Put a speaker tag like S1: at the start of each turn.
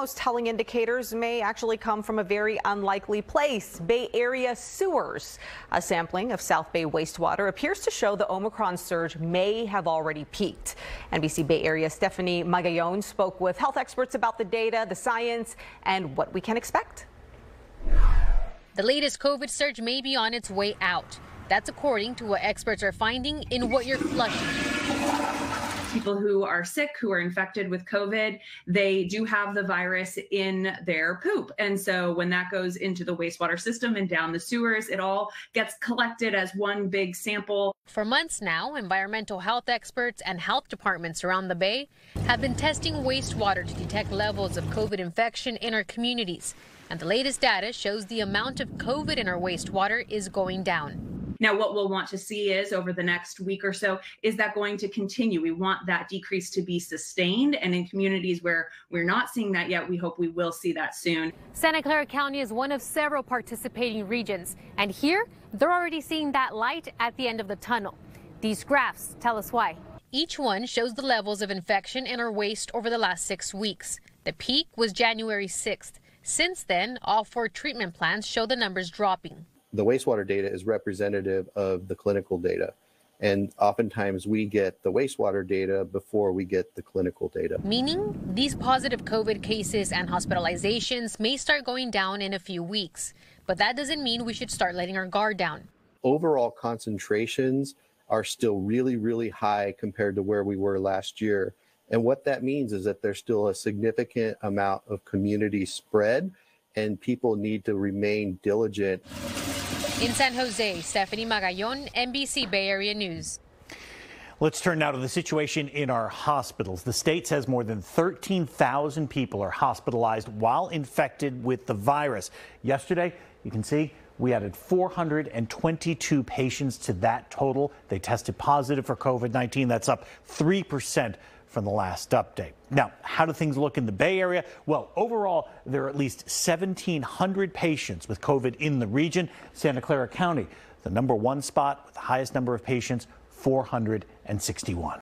S1: most telling indicators may actually come from a very unlikely place, Bay Area sewers. A sampling of South Bay wastewater appears to show the Omicron surge may have already peaked. NBC Bay Area Stephanie Magallon spoke with health experts about the data, the science, and what we can expect. The latest COVID
S2: surge may be on its way out. That's according to what experts are finding in what you're
S1: flushing people who are sick, who are infected with COVID, they do have the virus in their poop. And so when that goes into the wastewater system and down the sewers, it all gets collected as one big sample. For months now, environmental health
S2: experts and health departments around the Bay have been testing wastewater to detect levels of COVID infection in our communities. And the latest data shows the amount of COVID in our wastewater is going down.
S1: Now, what we'll want to see is over the next week or so, is that going to continue? We want that decrease to be sustained. And in communities where we're not seeing that yet, we hope we will see that soon.
S2: Santa Clara County is one of several participating regions. And here, they're already seeing that light at the end of the tunnel. These graphs tell us why. Each one shows the levels of infection in our waste over the last six weeks. The peak was January 6th. Since then, all four treatment plants show the numbers dropping
S3: the wastewater data is representative of the clinical data. And oftentimes we get the wastewater data before we get the clinical data.
S2: Meaning these positive COVID cases and hospitalizations may start going down in a few weeks, but that doesn't mean we should start letting our guard down.
S3: Overall concentrations are still really, really high compared to where we were last year. And what that means is that there's still a significant amount of community spread and people need to remain diligent.
S2: In San Jose, Stephanie Magallon, NBC Bay Area News.
S4: Let's turn now to the situation in our hospitals. The state says more than 13,000 people are hospitalized while infected with the virus. Yesterday, you can see we added 422 patients to that total. They tested positive for COVID 19. That's up 3% from the last update. Now, how do things look in the Bay Area? Well, overall, there are at least 1,700 patients with COVID in the region. Santa Clara County, the number one spot with the highest number of patients, 461.